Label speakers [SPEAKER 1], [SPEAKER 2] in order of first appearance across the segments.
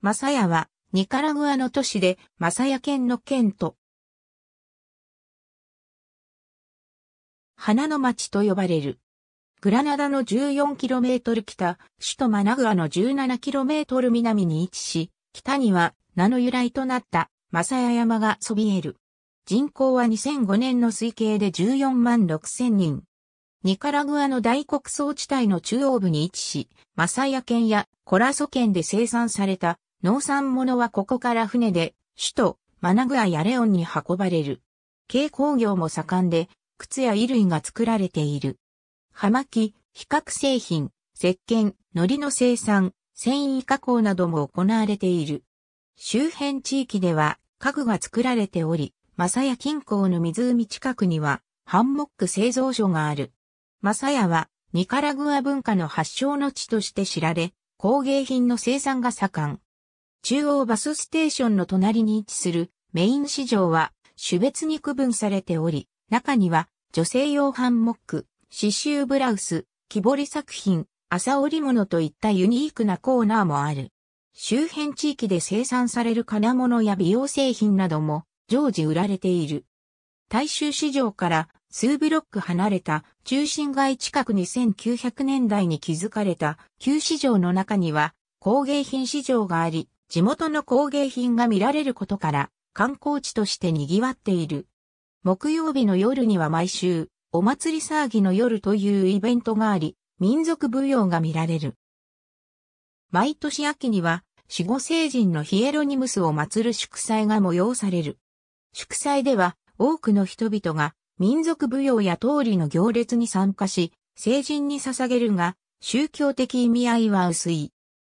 [SPEAKER 1] マサヤは、ニカラグアの都市で、マサヤ県の県と、花の町と呼ばれる。グラナダの 14km 北、首都マナグアの 17km 南に位置し、北には名の由来となったマサヤ山がそびえる。人口は2005年の推計で14万6千人。ニカラグアの大穀倉地帯の中央部に位置し、マサヤ県やコラソ県で生産された農産物はここから船で、首都、マナグアやレオンに運ばれる。軽工業も盛んで、靴や衣類が作られている。葉巻、比較製品、石鹸、海苔の生産、繊維加工なども行われている。周辺地域では家具が作られており、マサヤ近郊の湖近くにはハンモック製造所がある。マサヤはニカラグア文化の発祥の地として知られ、工芸品の生産が盛ん。中央バスステーションの隣に位置するメイン市場は種別に区分されており、中には女性用ハンモック、刺繍ブラウス、木彫り作品、朝織物といったユニークなコーナーもある。周辺地域で生産される金物や美容製品なども常時売られている。大衆市場から数ブロック離れた中心街近くに1900年代に築かれた旧市場の中には工芸品市場があり、地元の工芸品が見られることから観光地として賑わっている。木曜日の夜には毎週、お祭り騒ぎの夜というイベントがあり、民族舞踊が見られる。毎年秋には、守護聖人のヒエロニムスを祀る祝祭が催される。祝祭では、多くの人々が民族舞踊や通りの行列に参加し、聖人に捧げるが、宗教的意味合いは薄い。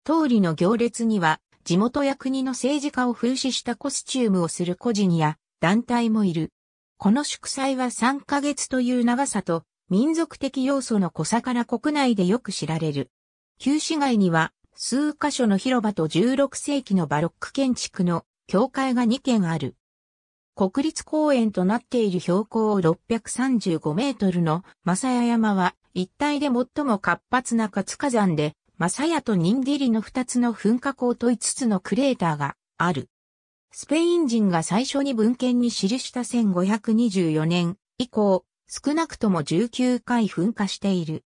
[SPEAKER 1] 通りの行列には、地元や国の政治家を風刺したコスチュームをする個人や団体もいる。この祝祭は3ヶ月という長さと民族的要素の濃さから国内でよく知られる。旧市街には数カ所の広場と16世紀のバロック建築の教会が2軒ある。国立公園となっている標高635メートルの正谷山は一帯で最も活発な活火山でマサヤとニンディリの2つの噴火口と5つのクレーターがある。スペイン人が最初に文献に記した1524年以降、少なくとも19回噴火している。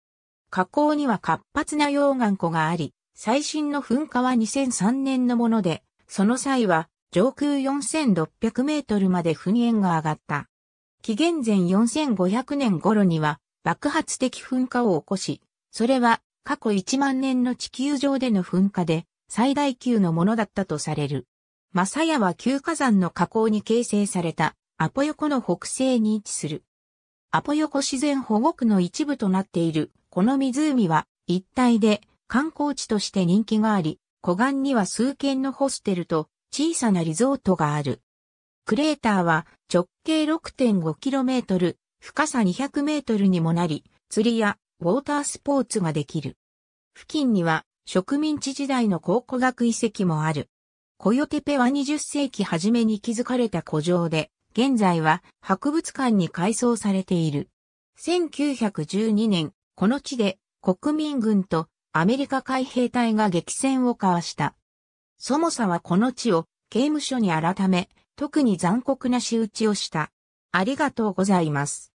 [SPEAKER 1] 火口には活発な溶岩湖があり、最新の噴火は2003年のもので、その際は上空4600メートルまで噴煙が上がった。紀元前4500年頃には爆発的噴火を起こし、それは過去1万年の地球上での噴火で最大級のものだったとされる。マサヤは旧火山の火口に形成されたアポヨコの北西に位置する。アポヨコ自然保護区の一部となっているこの湖は一帯で観光地として人気があり、湖岸には数軒のホステルと小さなリゾートがある。クレーターは直径 6.5km、深さ 200m にもなり、釣りやウォータースポーツができる。付近には植民地時代の考古学遺跡もある。コヨテペは20世紀初めに築かれた古城で、現在は博物館に改装されている。1912年、この地で国民軍とアメリカ海兵隊が激戦を交わした。そもそはこの地を刑務所に改め、特に残酷な仕打ちをした。ありがとうございます。